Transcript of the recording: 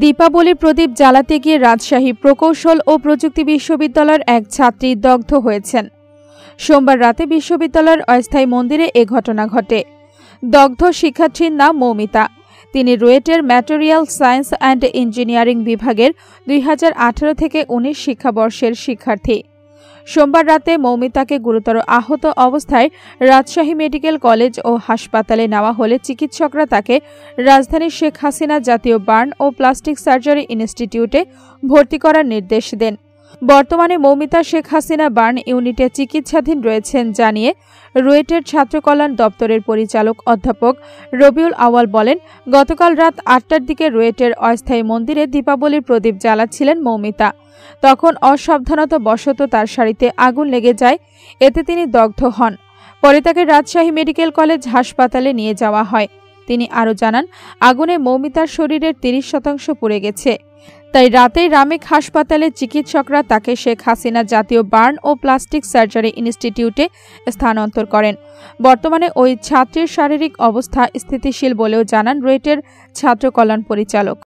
দীপাবলির প্রদীপ জ্বালাতে গিয়ে রাজশাহী প্রকৌশল ও প্রযুক্তি বিশ্ববিদ্যালয়ের এক ছাত্রী দগ্ধ হয়েছেন সোমবার রাতে বিশ্ববিদ্যালয়ের অস্থায়ী মন্দিরে এ ঘটনা ঘটে দগ্ধ শিক্ষার্থীর নাম মৌমিতা তিনি রুয়েটের ম্যাটেরিয়াল সায়েন্স অ্যান্ড ইঞ্জিনিয়ারিং বিভাগের দুই থেকে উনিশ শিক্ষাবর্ষের শিক্ষার্থী সোমবার রাতে মৌমিতাকে গুরুতর আহত অবস্থায় রাজশাহী মেডিকেল কলেজ ও হাসপাতালে নেওয়া হলে চিকিৎসকরা তাকে রাজধানীর শেখ হাসিনা জাতীয় বার্ন ও প্লাস্টিক সার্জারি ইনস্টিটিউটে ভর্তি করার নির্দেশ দেন বর্তমানে মৌমিতা শেখ হাসিনা বার্ন ইউনিটে চিকিৎসাধীন রয়েছেন জানিয়ে রুয়েটের ছাত্রকল্যাণ দপ্তরের পরিচালক অধ্যাপক রবিউল আওয়াল বলেন গতকাল রাত আটটার দিকে রুয়েটের অস্থায়ী মন্দিরে দীপাবলির প্রদীপ জ্বালাচ্ছিলেন মৌমিতা তখন অসাবধানতা বশত তার শাড়িতে আগুন লেগে যায় এতে তিনি দগ্ধ হন পরে তাকে রাজশাহী মেডিকেল কলেজ হাসপাতালে নিয়ে যাওয়া হয় তিনি আরও জানান আগুনে মৌমিতার শরীরের তিরিশ শতাংশ পুড়ে গেছে তাই রাতেই রামেক হাসপাতালে চিকিৎসকরা তাকে শেখ হাসিনা জাতীয় বার্ন ও প্লাস্টিক সার্জারি ইনস্টিটিউটে স্থানান্তর করেন বর্তমানে ওই ছাত্রীর শারীরিক অবস্থা স্থিতিশীল বলেও জানান রুয়েটের ছাত্র কল্যাণ পরিচালক